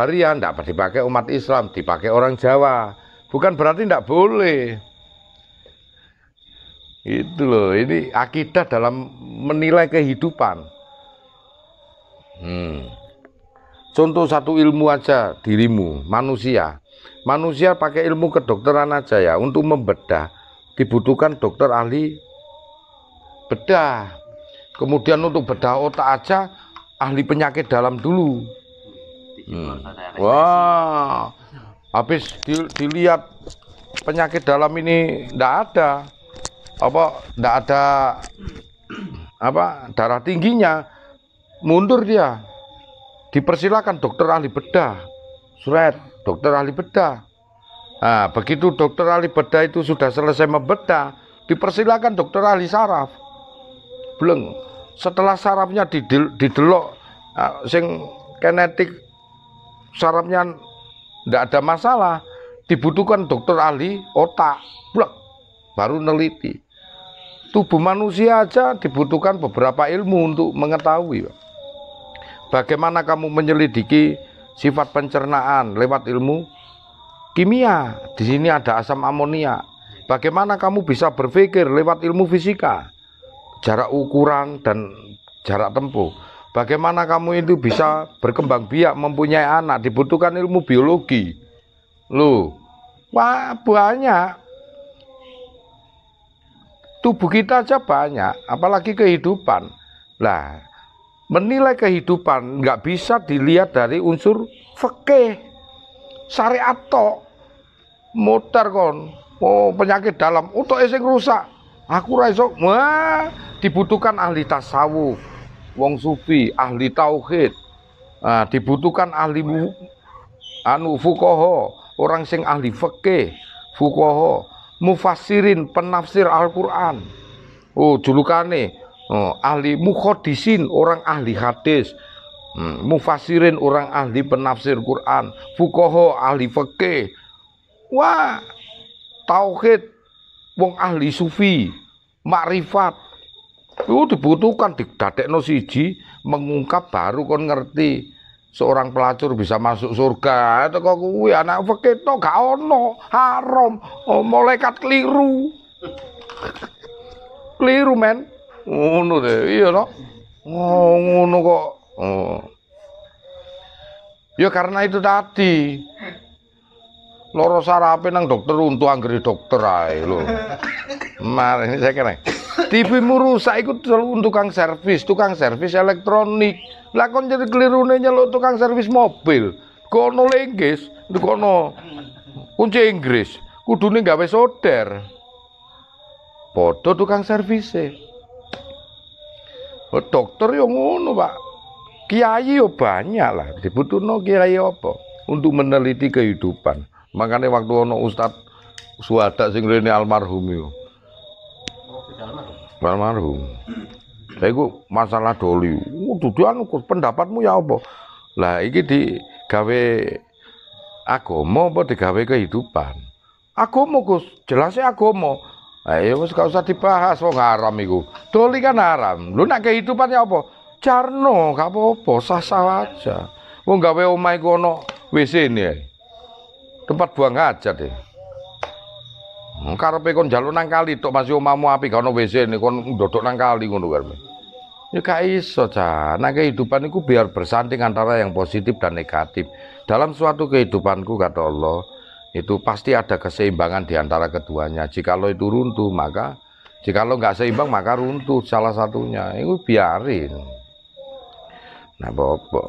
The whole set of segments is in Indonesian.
Barbarian, tidak dipakai umat Islam, dipakai orang Jawa. Bukan berarti tidak boleh. Itu loh, ini akidah dalam menilai kehidupan. Hmm. Contoh satu ilmu aja dirimu, manusia. Manusia pakai ilmu kedokteran aja ya, untuk membedah dibutuhkan dokter ahli bedah. Kemudian untuk bedah otak aja ahli penyakit dalam dulu. Gitu, hmm. wah habis dilihat penyakit dalam ini tidak ada apa tidak ada apa darah tingginya mundur dia dipersilakan dokter ahli bedah surat dokter ahli bedah nah begitu dokter ahli bedah itu sudah selesai membedah dipersilakan dokter ahli saraf belum setelah sarafnya didelok ah, sing kinetik sarapnya tidak ada masalah dibutuhkan dokter ahli otak blek baru neliti tubuh manusia aja dibutuhkan beberapa ilmu untuk mengetahui bagaimana kamu menyelidiki sifat pencernaan lewat ilmu kimia di sini ada asam amonia bagaimana kamu bisa berpikir lewat ilmu fisika jarak ukuran dan jarak tempuh Bagaimana kamu itu bisa berkembang biak mempunyai anak dibutuhkan ilmu biologi. Loh, wah banyak. Tubuh kita aja banyak, apalagi kehidupan. Lah, menilai kehidupan nggak bisa dilihat dari unsur fakih syariat tok muter kon oh penyakit dalam untuk esing rusak aku raiso wah dibutuhkan ahli tasawuf wong sufi, ahli tauhid. Nah, dibutuhkan ahli mu, anu fukoho, orang sing ahli fikih, fukoho, mufasirin, penafsir Al-Qur'an. Oh, julukane oh, ahli mukhadisin, orang ahli hadis. Hmm, mufasirin orang ahli penafsir Quran, fukoho ahli fikih. Wah, tauhid wong ahli sufi, makrifat itu oh, dibutuhkan didadekno siji mengungkap baru kon ngerti seorang pelacur bisa masuk surga. Itu kok kuwi anak fikih to gak ono, haram, oh, malaikat keliru. keliru men. Ngono deh, iya no. Oh, ngono kok. Oh. Ya karena itu tadi. Loro sarape nang dokter untuk anggri dokter lo mar ini saya kena TV-mu rusak itu selalu kang servis, tukang servis elektronik. Lah jadi jadi kelirune nyeluk tukang servis mobil. Kono lenggis, kono kunci Inggris. Kudune gawe soder. foto tukang servise. Oh, dokter yang ngono, Pak. Kiai yo banyak lah, dibutuhno kiai apa untuk meneliti kehidupan. Makanya waktu ono Ustadz Suwada sing rene almarhum yo. Oh, almarhum saya ku masalah doli Udah anu pendapatmu ya apa lah ini di gawe agama apa gawe kehidupan agama Gus jelasnya aku ayo ya wis gak usah dibahas wong haram Tolikan doli kan haram lu nak kehidupan ya apa jarno gak apa-apa sah-sah aja wong gawe omah gono, WC ne tempat buang hajat deh. Ya. Hmm, karepe kon jalur nang kali tok masih umamu api gak ono WC nih kon ndodok nang kali ngono karepe. Ya gak iso, Cah. Nah, kehidupan itu biar bersanding antara yang positif dan negatif. Dalam suatu kehidupanku kata Allah, itu pasti ada keseimbangan di antara keduanya. lo itu runtuh, maka jika lo nggak seimbang maka runtuh salah satunya. Itu biarin. Nah, bobo.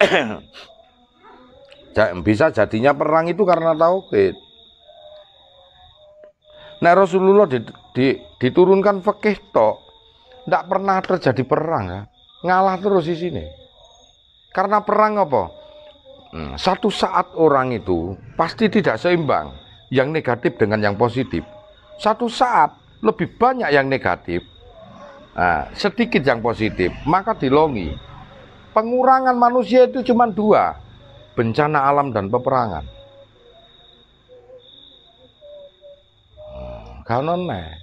bisa jadinya perang itu karena tauhid. Nah Rasulullah di, di, diturunkan fikih tok, tidak pernah terjadi perang ya. Ngalah terus di sini. Karena perang apa? Hmm, satu saat orang itu pasti tidak seimbang yang negatif dengan yang positif. Satu saat lebih banyak yang negatif, nah, sedikit yang positif, maka dilongi. Pengurangan manusia itu cuma dua, bencana alam dan peperangan. Kanon neh.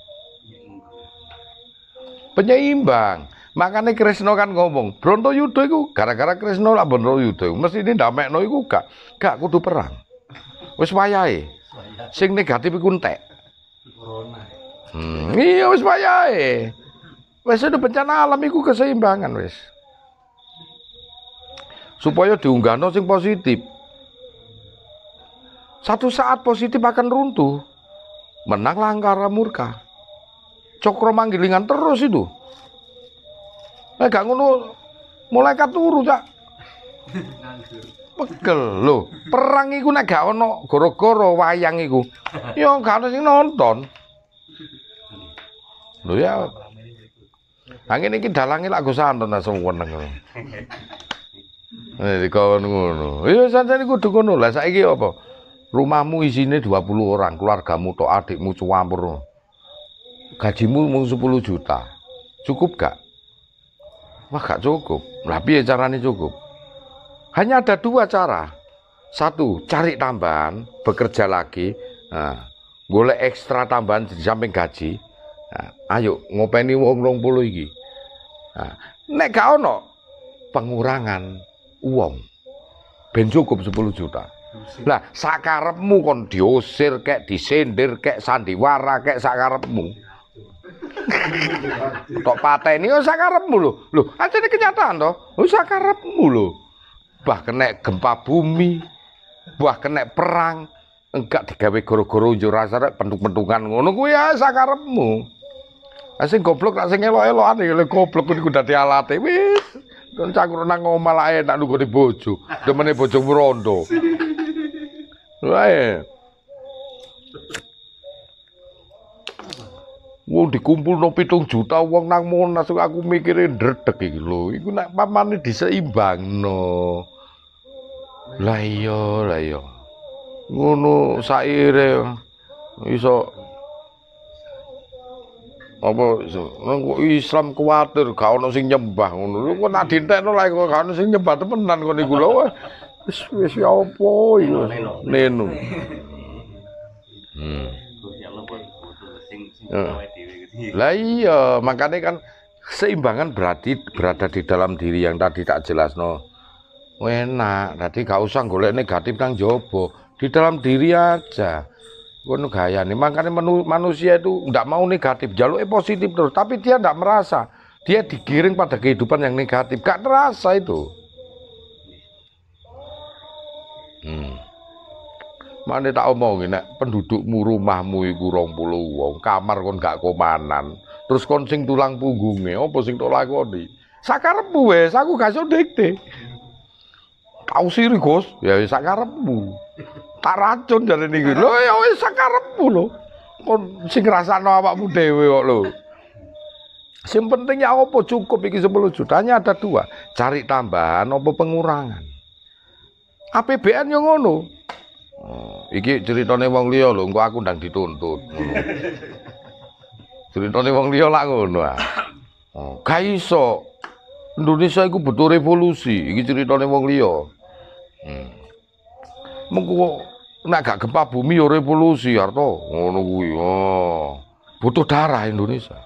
Penyeimbang. Makanya Krishna kan ngomong, Bronto Yudho itu gara-gara Krishna lah Bronto Yudho. Mesti ini damekno itu gak gak kudu perang. Wis wayai Sing negatif itu entek. Hmm, iya wis wayai Wis udah bencana alam itu keseimbangan wis. Supaya diunggah no sing positif. Satu saat positif akan runtuh menang Langkara murka. Cokro manggilingan terus itu. Eh gak ngono mulai katuru cak. Pegel lo perang iku nek gak ono goro-goro wayang iku. Ya gak ono sing nonton. lo ya. Angin iki dalange lak go santen seweneng. Nek kon ngono. Ya sanjane kudu ngono. Lah saiki apa? rumahmu isinya 20 orang keluargamu to adikmu cuampur gajimu mau 10 juta cukup gak wah gak cukup lah piye caranya cukup hanya ada dua cara satu cari tambahan bekerja lagi nah, boleh ekstra tambahan di samping gaji nah, ayo ngopeni wong rong puluh iki nah, nek gak ono pengurangan uang ben cukup 10 juta lah sakarepmu kon diusir kek disindir kek sandiwara kek sakarepmu. Tok pateni yo sakarepmu lho. Lho, ajene kenyataan to. Wis sakarepmu lho. Bah kena gempa bumi, bah kena perang, enggak digawe goro-goro yo rasane pentung-pentungan ngono kuwi ya sakarepmu. Lah sing goblok tak sing elok-elokan ya goblok niku dadi alate wis. Kon cangkruk nang omah lak enak nunggu bojo. Demene bojo mrondo. Wae. Wong dikumpul no pitung juta wong nang Monas aku mikire ndredeg iki lho. Iku nek pamane diseimbangno. Lah iya, lah iya. Ngono saire iso apa iso nang Islam kuwatir gak ana sing nyembah ngono. Lho kok nak dintekno lha kok gak ana sing nyembah temenan kok niku lho. Wis wis ya apa iku? Neno. Hmm. Eh. Lah iya, makanya kan seimbangan berarti berada di dalam diri yang tadi tak jelas no. Enak, tadi gak usah golek negatif nang jopo di dalam diri aja. Kono gaya nih, makanya manusia itu ndak mau negatif, jalur eh, positif terus, tapi dia ndak merasa, dia digiring pada kehidupan yang negatif, gak terasa itu. Mana tak omongin, nek pendudukmu rumahmu iku 20 wong, kamar kon gak komanan. Terus kon sing tulang punggungnya, apa sing tok lakoni? Sakarepmu wis, aku gak iso dikte. Tau siri, Ya sakarepmu. Tak racun jare niki. Lho ya wis sakarepmu lho. Kon sing ngrasakno awakmu dhewe kok lho. Sing penting ya apa cukup iki 10 juta. Hanya ada dua, cari tambahan apa pengurangan. APBN yang ngono. Oh, iki ceritane wong liya lho, engko aku ndang dituntut ngono. ceritane wong liya lak ngono ah. Oh, ga iso. Indonesia iku butuh revolusi, iki ceritane wong liya. Hmm. Mengko nek gak gempa bumi ya revolusi Harto, ngono kuwi. Oh. Butuh darah Indonesia.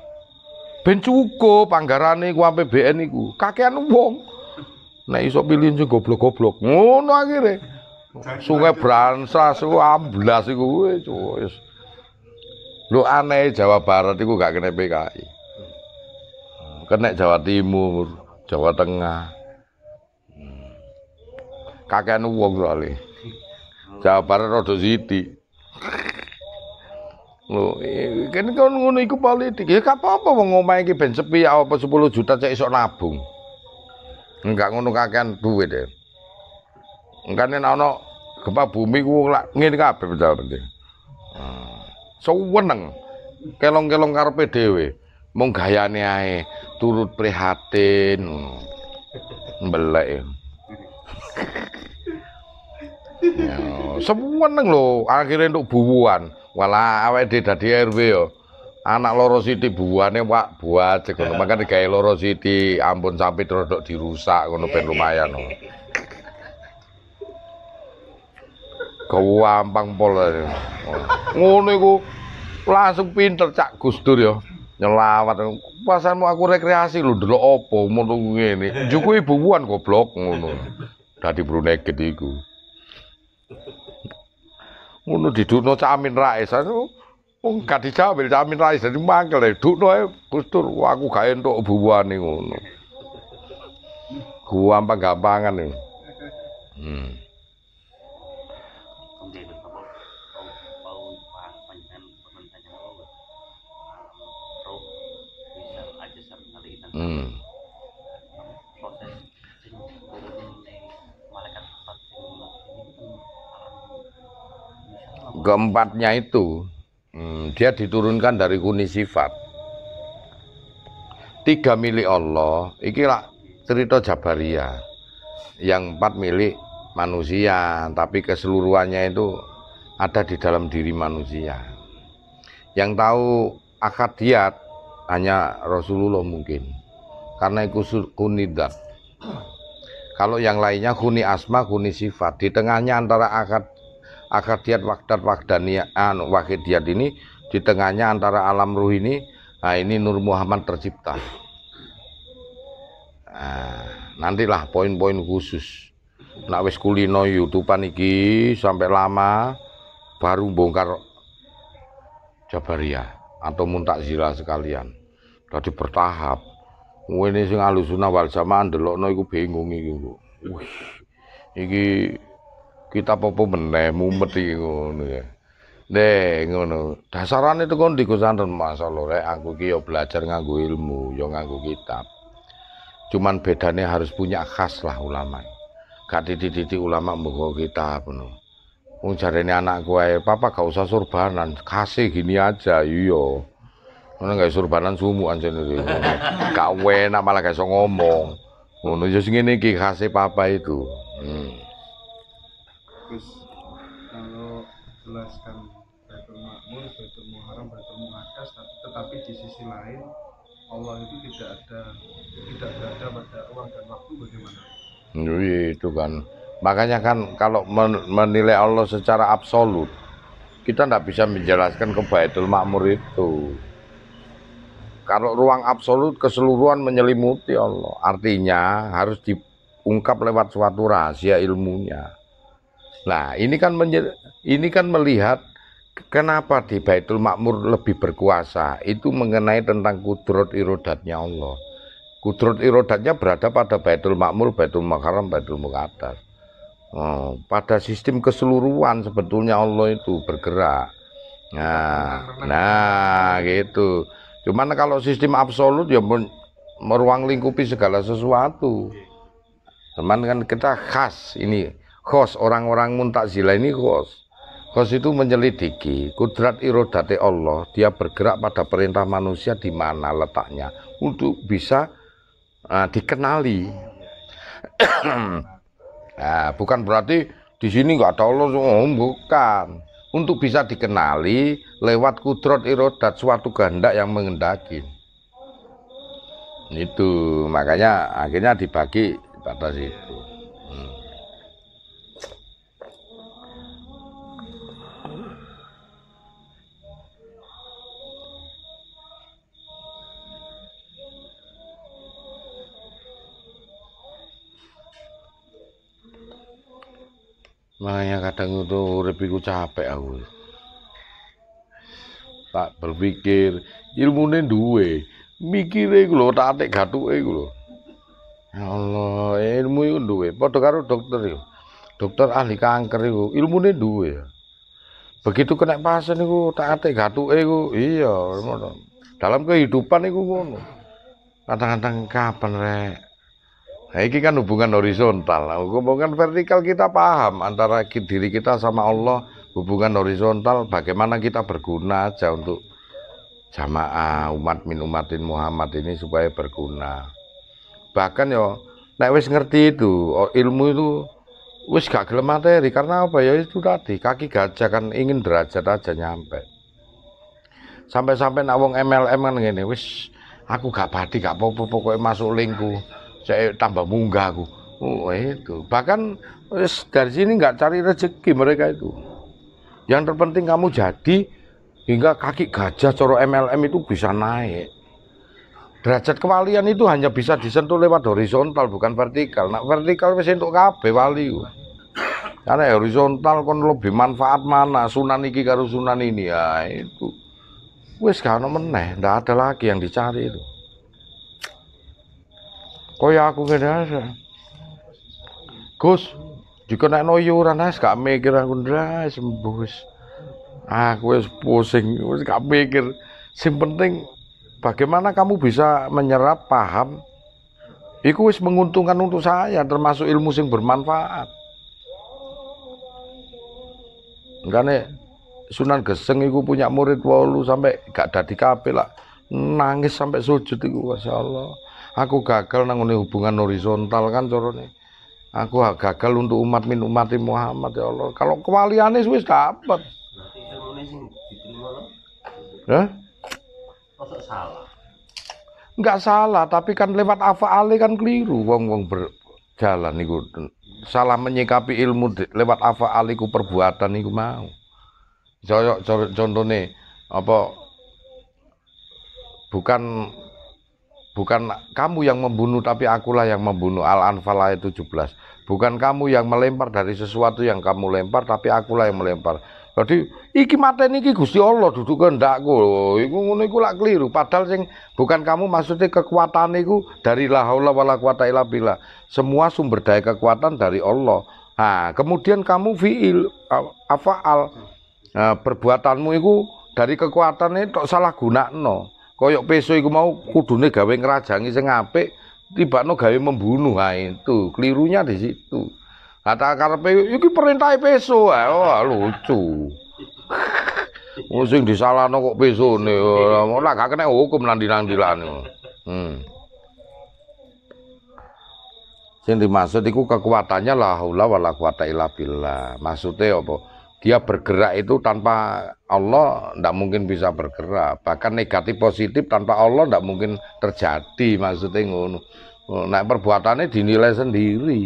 Ben cukup anggarane ku APBN iku. Kakean wong. Nek iso pilih sing goblok-goblok. Ngono akhirnya. Sungai Bransa, Sungai amblas itu wis. Lu aneh Jawa Barat iku gak kena PKI. Hmm, kena Jawa Timur, Jawa Tengah. Hmm. Kakean uang kali Jawa Barat rada sithik. Lho, kan kon ngono iku politik. Ya apa-apa wong omahe iki ben sepi apa 10 juta cek iso nabung. Enggak ngono kakean duit ya engkane ana gempa bumi ku lak ngene kabeh padahal penting. Hmm. Ah, Suweneng. Kelong-kelong karepe dhewe. Mung gayane ae turut prihatin. Mbelek. ya, ya seweneng lho akhirnya untuk buwan. Wala awake dhewe dadi RW yo. Ya. anak loro siti buane wak buat ngono makane gawe loro siti ampun sampe terus dirusak ngono ben lumayan ngono gawa ampang pol ngono iku langsung pinter cak Gusdur ya nyelawat pasanmu aku rekreasi lho delok apa ngono ngene juku ibuan goblok ngono dadi bruneget iku ngono didukno camin rais wong gak dicamil ya, camin rais dadi mangkel ya, didukno Gusdur aku gak entuk bubuane ngono gua gampang-gampangan ya. hmm. keempatnya itu hmm, dia diturunkan dari kuni sifat tiga milik Allah ikilah cerita Jabaria. yang empat milik manusia tapi keseluruhannya itu ada di dalam diri manusia yang tahu akadiat hanya Rasulullah mungkin karena itu kunidat kalau yang lainnya kuni asma kuni sifat di tengahnya antara akad dia wakdat wakdaniyah anu wakidiat ini di tengahnya antara alam ruh ini nah ini Nur Muhammad tercipta nah, nantilah poin-poin khusus nak wis kulino youtuban iki sampai lama baru bongkar Jabaria atau muntak zila sekalian tadi bertahap ini sing alusuna wal zaman. Delok iku bingung iku wih iki kita popo meneh mumet iki ngono ya. Nek ngono, dasarane teko ndi Gus Santen masalah rek aku iki ya belajar nganggo ilmu, ya nganggo kitab. Cuman bedanya harus punya khas lah ulama. Gak titik-titik ulama mboko kitab ngono. Wong jarene anakku ae, papa gak usah surbanan, kasih gini aja, iya. Ngono gak surbanan sumu anjen itu. Gak enak malah gak iso ngomong. Ngono ya ngene iki kasih papa itu. Hmm bagus kalau jelaskan Baitul Makmur, Baitul Muharram, Baitul tapi tetapi di sisi lain Allah itu tidak ada tidak berada pada ruang dan waktu bagaimana? Iya, itu kan makanya kan kalau menilai Allah secara absolut kita tidak bisa menjelaskan ke Baitul Makmur itu kalau ruang absolut keseluruhan menyelimuti Allah artinya harus diungkap lewat suatu rahasia ilmunya Nah, ini kan ini kan melihat kenapa di Baitul Makmur lebih berkuasa. Itu mengenai tentang kudrot irodatnya Allah. Kudrot irodatnya berada pada Baitul Makmur, Baitul Makaram, Baitul Muqaddas. Oh, pada sistem keseluruhan sebetulnya Allah itu bergerak. Nah, nah gitu. Cuman kalau sistem absolut ya meruang lingkupi segala sesuatu. Cuman kan kita khas ini khos orang-orang zila ini khos khos itu menyelidiki kudrat irodate Allah dia bergerak pada perintah manusia di mana letaknya untuk bisa uh, dikenali nah, bukan berarti di sini nggak ada Allah oh, bukan untuk bisa dikenali lewat kudrat irodat suatu kehendak yang mengendaki itu makanya akhirnya dibagi batas itu hmm. Makanya kadang itu urip iku capek aku. Tak berpikir, ilmune duwe, mikire iku lho tak atik gathuke iku lho. Ya Allah, ilmu iku duwe, padha karo dokter yo. Dokter ahli kanker iku ilmune duwe. Begitu kena pasien iku tak atik gathuke iku, iya, dalam kehidupan iku ngono. Kadang-kadang kapan rek? Nah, ini kan hubungan horizontal. Nah, hubungan vertikal kita paham antara diri kita sama Allah, hubungan horizontal bagaimana kita berguna aja untuk jamaah umat min umatin Muhammad ini supaya berguna. Bahkan yo nek wis ngerti itu, oh, ilmu itu wis gak gelem materi karena apa ya itu tadi kaki gajah kan ingin derajat aja nyampe. Sampai-sampai nak wong MLM kan ngene, wis aku gak badi gak apa-apa pokoke masuk lingku saya tambah munggah aku oh, itu bahkan dari sini nggak cari rezeki mereka itu yang terpenting kamu jadi hingga kaki gajah coro MLM itu bisa naik derajat kewalian itu hanya bisa disentuh lewat horizontal bukan vertikal nah vertikal bisa untuk KB wali karena horizontal kon lebih manfaat mana sunan iki karo sunan ini ya itu wis gak ono meneh ndak ada lagi yang dicari itu Kaya aku kene. Gus, nak yuran as gak mikir aku ndras mbus. Aku wis pusing, wis gak mikir. Sing penting bagaimana kamu bisa menyerap paham iku wis menguntungkan untuk saya termasuk ilmu sing bermanfaat. nih, Sunan Geseng iku punya murid walu sampai gak ada di kabeh lah. Nangis sampai sujud iku masyaallah aku gagal nang hubungan horizontal kan corone aku gagal untuk umat min umat Muhammad ya Allah kalau kewaliannya wis dapat enggak salah Enggak salah tapi kan lewat apa ali kan keliru wong wong berjalan niku salah menyikapi ilmu lewat apa ku perbuatan niku mau coyok contohnya apa bukan Bukan kamu yang membunuh tapi akulah yang membunuh. Al-Anfal ayat 17. Bukan kamu yang melempar dari sesuatu yang kamu lempar tapi akulah yang melempar. Jadi iki mata ini Gusti Allah duduk kendakku. Iku ngono iku lak keliru. Padahal sing bukan kamu maksudnya kekuatan iku dari la haula wala quwata illa billah. Semua sumber daya kekuatan dari Allah. Nah, kemudian kamu fiil uh, apa al nah, perbuatanmu iku dari kekuatan itu salah gunakno koyok peso iku mau kudune gawe ngerajangi sing apik tibakno gawe membunuh ha itu kelirunya di situ kata karepe iki perintah peso wah lucu wong sing disalahno kok pesone ora gak kena hukum nandi-nandilan hmm sing dimaksud iku kekuatannya la haula wala quwata illa billah maksude apa dia bergerak itu tanpa Allah tidak mungkin bisa bergerak bahkan negatif positif tanpa Allah tidak mungkin terjadi maksudnya ngono nah perbuatannya dinilai sendiri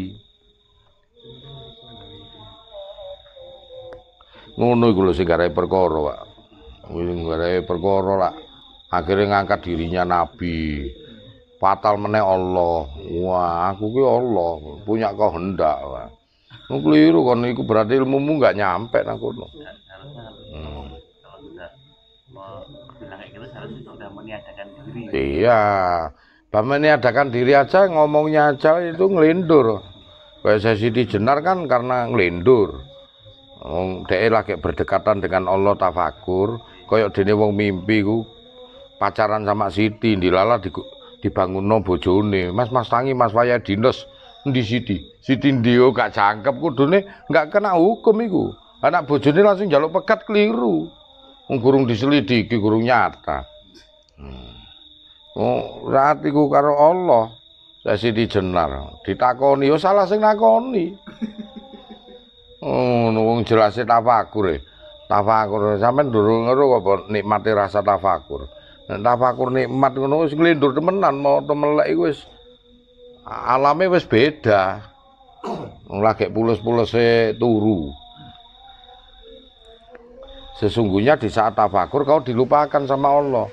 ngono iku lho sing gara perkara Pak sing perkara lah akhirnya ngangkat dirinya nabi fatal meneh Allah wah aku ke Allah punya kehendak Pak Mau keliru kan iku berarti ilmumu nggak nyampe nang kono. Hmm. Gitu, iya. Bapak ini adakan diri aja, ngomongnya aja itu ngelindur. Kayak saya jenar kan karena ngelindur. Wong dhek lagi berdekatan dengan Allah tafakur, Koyok dene wong mimpi ku pacaran sama Siti dilala di, dibangunno bojone. Mas Mas Tangi Mas Waya Dinos di Siti? si Tindio gak cangkep kudune nggak kena hukum iku anak bojone langsung jaluk pekat keliru ngurung diselidiki gurung nyata hmm. oh rahat iku karo Allah saya si dijenar ditakoni yo ya salah sing nakoni oh, wong jelase tafakur e. tafakur sampean durung ngero apa nikmati rasa tafakur nek tafakur nikmat ngono wis nglendur temenan mau temelek iku wis alame wis beda lagi pules-pules e turu sesungguhnya di saat tafakur kau dilupakan sama Allah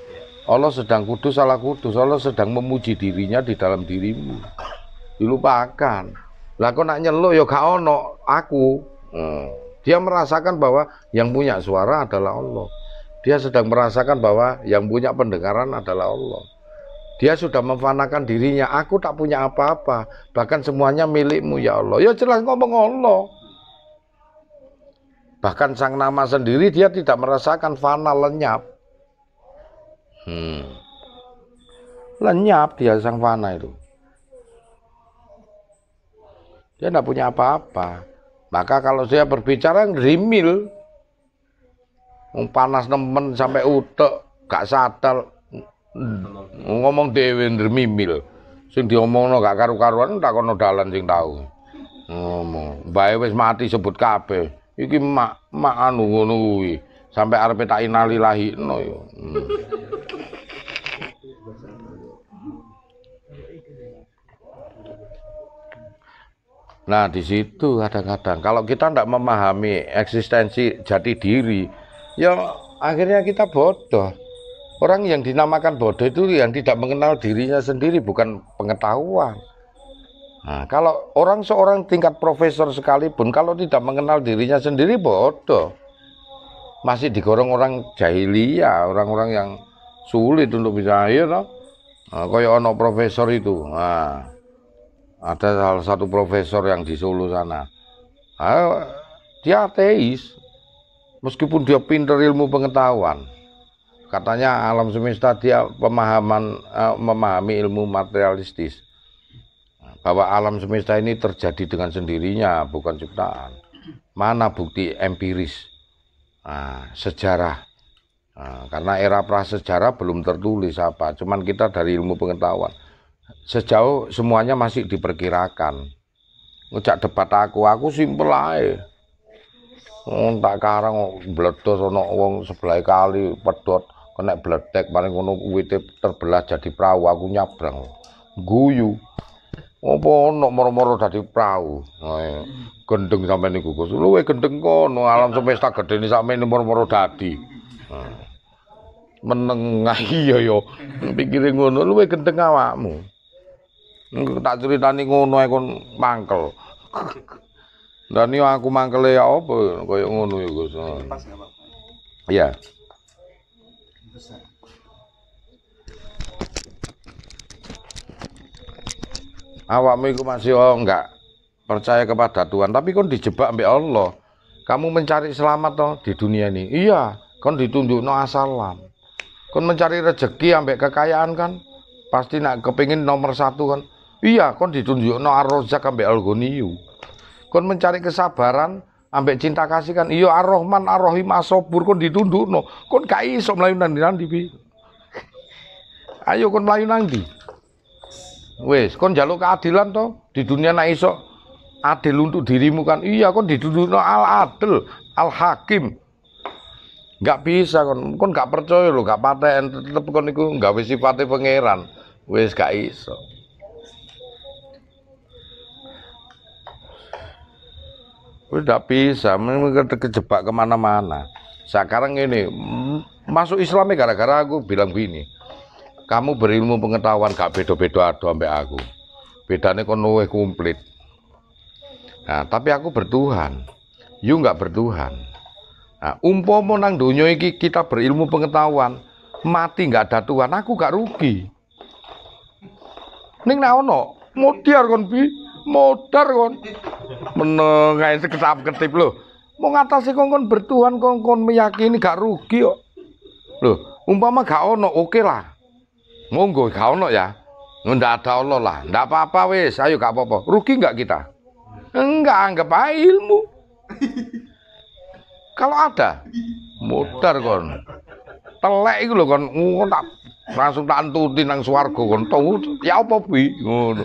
Allah sedang kudus salah kudus Allah sedang memuji dirinya di dalam dirimu dilupakan lah kau nak nyeluk ya gak ono aku hmm. dia merasakan bahwa yang punya suara adalah Allah dia sedang merasakan bahwa yang punya pendengaran adalah Allah dia sudah memfanakan dirinya, aku tak punya apa-apa, bahkan semuanya milikmu ya Allah. Ya jelas ngomong Allah. Bahkan sang nama sendiri dia tidak merasakan fana lenyap. Hmm. Lenyap dia sang fana itu. Dia tidak punya apa-apa. Maka kalau saya berbicara rimil, panas nemen sampai utek, gak sadar, Hmm. ngomong dhewe ndremimil sing diomongno gak karu-karuan takono dalan sing tau ngomong bae wis mati sebut kabeh iki mak mak anu ngono kuwi sampe arepe tak lahi no yo hmm. Nah, di situ kadang-kadang kalau kita tidak memahami eksistensi jati diri, ya akhirnya kita bodoh. Orang yang dinamakan bodoh itu yang tidak mengenal dirinya sendiri, bukan pengetahuan. Nah, kalau orang seorang tingkat profesor sekalipun, kalau tidak mengenal dirinya sendiri, bodoh. Masih digorong orang jahiliyah, orang-orang yang sulit untuk bisa, ya know. Nah, kaya ono profesor itu. Nah, ada salah satu profesor yang di Solo sana. Nah, dia ateis. Meskipun dia pinter ilmu pengetahuan, katanya alam semesta dia pemahaman uh, memahami ilmu materialistis bahwa alam semesta ini terjadi dengan sendirinya bukan ciptaan mana bukti empiris nah, sejarah nah, karena era prasejarah belum tertulis apa cuman kita dari ilmu pengetahuan sejauh semuanya masih diperkirakan ngejak debat aku aku simpel aja Oh, hmm, tak karang bledos ana wong sebelah kali pedot kena bledek paling ngono wite terbelah jadi perahu aku nyabrang guyu apa ono moro-moro dadi perahu. gendeng sampe niku Gus luwe gendeng kono alam semesta gedene ini moro-moro dadi menengah iya yo ya. pikire ngono luwe gendeng awakmu tak critani ngono ae kon mangkel Dan yo aku mangkele ya apa kaya ngono ya Gus. Ya, iya besar awakmu itu masih oh enggak percaya kepada Tuhan tapi kon dijebak ambil Allah kamu mencari selamat toh di dunia ini iya kon ditunjuk no asalam kon mencari rezeki ambek kekayaan kan pasti nak kepingin nomor satu kan iya kon ditunjuk no arrozak ambek algoniu kon mencari kesabaran ambek cinta kasih kan iya Ar-Rahman Ar-Rahim As-Sabur kon ditundukno kon gak iso mlayu nang ndi pi ayo kon mlayu nang ndi wis kon jaluk keadilan to di dunia nak iso adil untuk dirimu kan iya kon ditundukno al-adil al-hakim gak bisa kon kon gak percaya lho gak paten tetep kon iku gawe sifate pangeran wis gak iso Udah tidak bisa, mereka kejebak kemana-mana. Sekarang ini mm, masuk Islam Islamnya gara-gara aku bilang gini, kamu berilmu pengetahuan gak bedo bedo aduh ambek aku. Bedanya kon luwih komplit. Nah, tapi aku bertuhan. You nggak bertuhan. Nah, umpomo nang donya iki kita berilmu pengetahuan, mati nggak ada Tuhan, aku gak rugi. Ning naono mau tiar kon modar kon menengai seketap ketip loh mau ngatasi kongkon bertuhan kongkon meyakini gak rugi kok loh umpama gak ono oke okay lah monggo gak ono ya ndak ada Allah lah ndak apa-apa wes ayo gak apa-apa rugi nggak kita enggak anggap aja ilmu kalau ada modar kon telek itu kon ngono tak langsung tak antutin nang suwargo kon tau ya apa bi ngono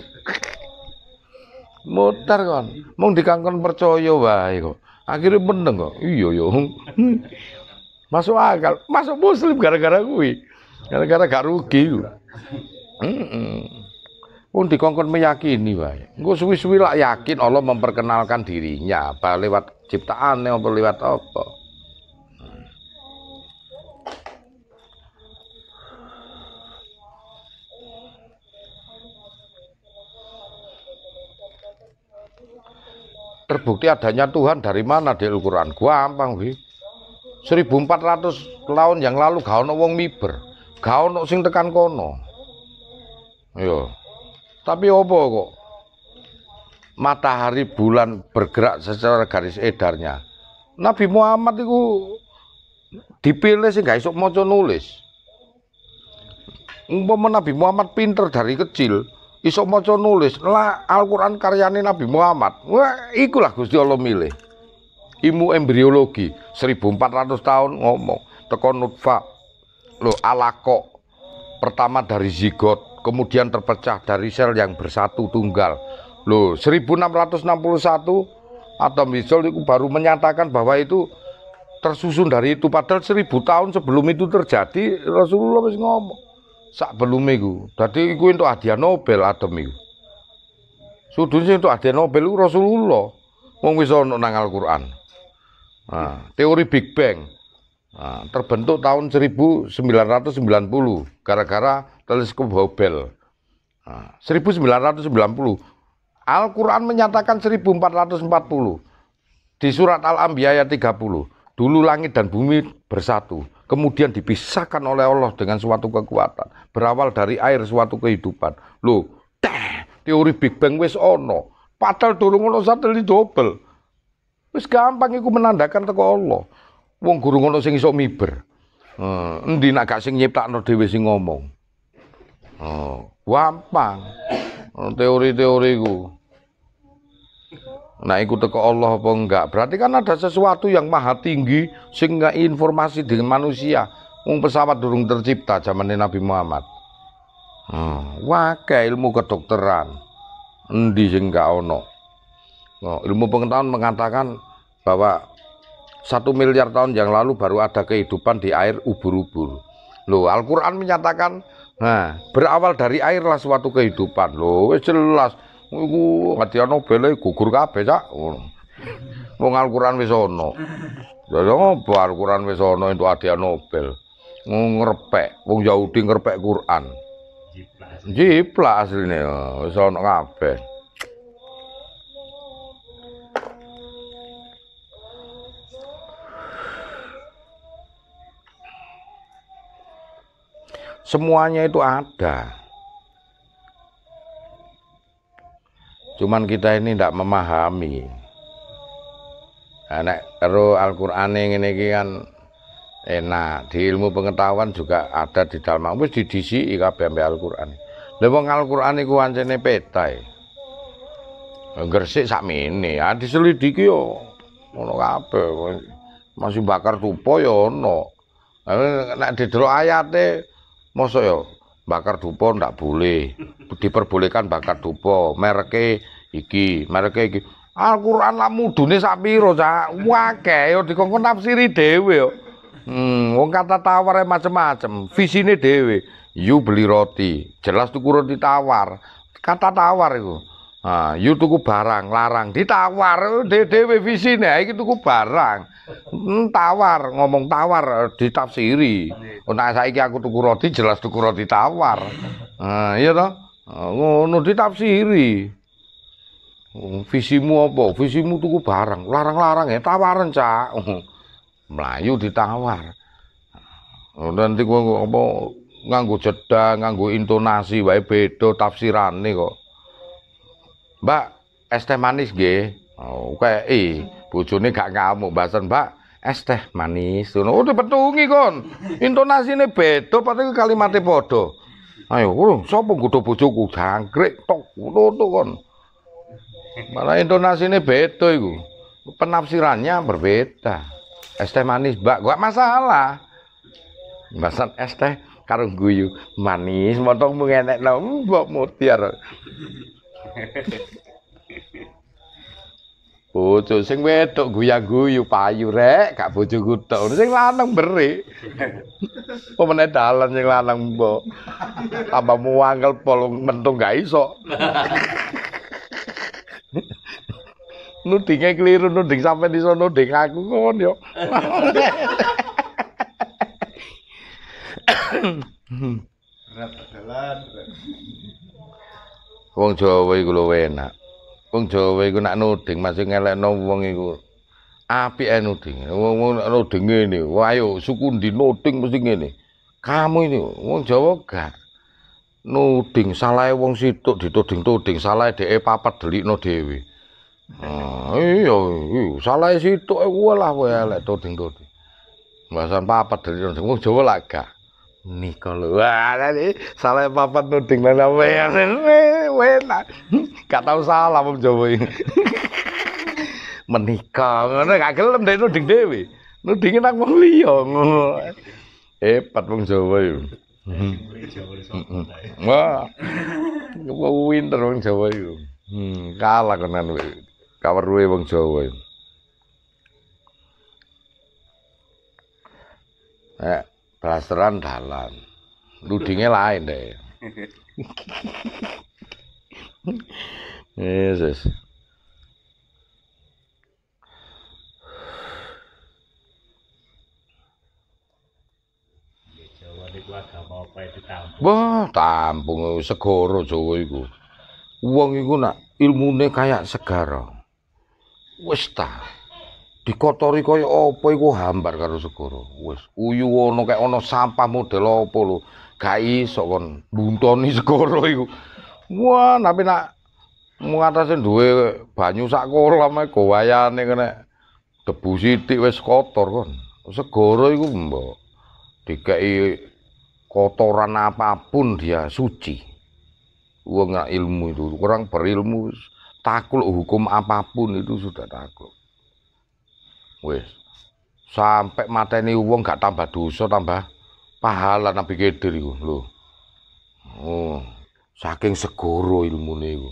muter kon mau dikangkon percaya wae kok akhirnya meneng kok iya yo iya. hmm. masuk akal masuk muslim gara-gara kuwi gara-gara gak rugi heeh mm -mm. pun meyakini wae engko suwi-suwi lak yakin Allah memperkenalkan dirinya apa lewat ciptaan apa lewat apa terbukti adanya Tuhan dari mana di Al-Quran? Gampang, wi 1400 tahun yang lalu gak ono wong miber, gak ono sing tekan kono. Yo. Iya. Tapi opo kok? Matahari bulan bergerak secara garis edarnya. Nabi Muhammad itu dipilih sih gak esok mau nulis. Umpama Nabi Muhammad pinter dari kecil, iso maca nulis lah Al-Qur'an karyane Nabi Muhammad wah ikulah Gusti Allah milih ilmu embriologi 1400 tahun ngomong teko nutfa lo alako pertama dari zigot kemudian terpecah dari sel yang bersatu tunggal lo 1661 atom bisol itu baru menyatakan bahwa itu tersusun dari itu padahal 1000 tahun sebelum itu terjadi Rasulullah masih ngomong sak belum iku. Dadi iku entuk hadiah Nobel adem iku. Sudun sing entuk hadiah Nobel iku Rasulullah. Wong wis ana nang Al-Qur'an. Nah, teori Big Bang nah, terbentuk tahun 1990 gara-gara teleskop Hubble. Nah, 1990 Al-Qur'an menyatakan 1440 di surat Al-Anbiya ayat 30. Dulu langit dan bumi bersatu kemudian dipisahkan oleh Allah dengan suatu kekuatan, berawal dari air suatu kehidupan. Lu teh, teori Big Bang wis ono. Padahal durung ono satelit dobel. Wis gampang iku menandakan teko Allah. Wong guru ngono sing iso miber. Hmm, endi nak gak sing nyiptakno dhewe sing ngomong. Oh, gampang. Hmm, teori teoriku Nah ikut ke Allah apa enggak? Berarti kan ada sesuatu yang maha tinggi sehingga informasi dengan manusia. Wong pesawat durung tercipta zaman Nabi Muhammad. Hmm, kayak ilmu kedokteran. Endi sing ono. Oh, ilmu pengetahuan mengatakan bahwa satu miliar tahun yang lalu baru ada kehidupan di air ubur-ubur. Loh, Al-Quran menyatakan, nah, berawal dari airlah suatu kehidupan. Loh, jelas iku hadiah nobel bele gugur kabeh cak ngono wong Al-Qur'an wis ana lha ngopo Al-Qur'an wis ana entuk adia Nobel ngrepek wong Yahudi ngrepek Qur'an jiplak asline wis ana kabeh semuanya itu ada Cuman kita ini tidak memahami. Anak nek Al-Qur'an yang ini kan enak. Di ilmu pengetahuan juga ada di dalam wis didisi kabeh ambek Al-Qur'an. Lebih wong Al-Qur'an iku ancene Gersik Gresik ini, ah diselidiki yo ngono kabeh. Masih bakar tupo yo ono. Nek didelok ayate mosok yo bakar dupo ndak boleh diperbolehkan bakar dupo mereke iki mereke iki Al-Qur'an dunia mudune sak wakai cak akeh yo dikongkon tafsiri dhewe yo hmm wong kata tawar e macam-macam visi visine dhewe yu beli roti jelas tuku roti tawar kata tawar iku Ah, yu tuku barang larang ditawar oh, dhewe visine iki tuku barang. Hmm, tawar, ngomong tawar eh, ditafsiri. Oh, Nek nah, saiki aku tuku roti jelas tuku roti tawar. Ah, iya toh? Ah, ngono ditafsiri. Oh, visimu apa? Visimu tuku barang, larang-larang ya tawaran, Cak. Melayu ditawar. Nanti gua apa nganggo jeda, nganggo intonasi wae beda tafsirane kok. Mbak, es teh manis ge. Oh, kayak i, bujuni gak ngamuk bahasan, Mbak. Es teh manis. tuh oh, dipetungi kon. intonasi ini beda padahal kalimatnya bodoh Ayo, uh, sapa nggodha bujuku jangkrik tok tuh kon. Malah ini beda itu, Penafsirannya berbeda. Es teh manis, Mbak. Gak masalah. Bahasan es teh karung guyu manis motong mengenek nang mbak mutiara Bojo sing wedok guya-guyu payu rek, gak bojoku tok. Sing lanang beri. Apa meneh dalan sing lanang mbok. Tambah muangkel polong mentung gak iso. nudinge keliru nuding sampe iso nuding aku kon yo. Ya. dalan. wong Jawa iku luwih enak. Wong Jawa iku nak nuding masih ngelekno wong iku apike nuding. Wong nuding ngene, ayo suku ndi nuding mesti ngene. Kamu ini wong Jawa gak nuding salahe wong situ dituding-tuding salahe dheke papat delikno dhewe. Ah, iya, salahe situk gue lah kowe elek tuding-tuding. Mbasan papat delikno wong Jawa lak gak. Nika lho. Wah, salahe papat nuding lan apa enak. Gak salah wong Jawa iki. Menika ngono gak gelem ndek nuding dhewe. Nudinge nang wong liya ngono. Hebat wong Jawa yo. Wah. Ngopo winter wong Jawa yo. Hmm, kalah kenan wae. Kaweruhe wong Jawa yo. Eh, blasteran dalan. Nudinge lain deh. es es Wah, tampung segara Jawa iku. Wong iku nak ilmune kaya segara. Wis ta. Dikotori kaya apa iku hambar karo segoro Wis uyu ana kaya ana sampah model apa lo Gak iso kon buntoni segara iku. Wah, tapi nak mengatasin dua banyu sak kolam ae eh, gowayane kene debu sithik wis kotor kon. segoro iku mbok dikeki kotoran apapun dia suci. Wong ilmu itu kurang berilmu takluk hukum apapun itu sudah takluk. wes sampai mateni wong gak tambah dosa tambah pahala Nabi kediri iku Oh. saking segoro ilmune iku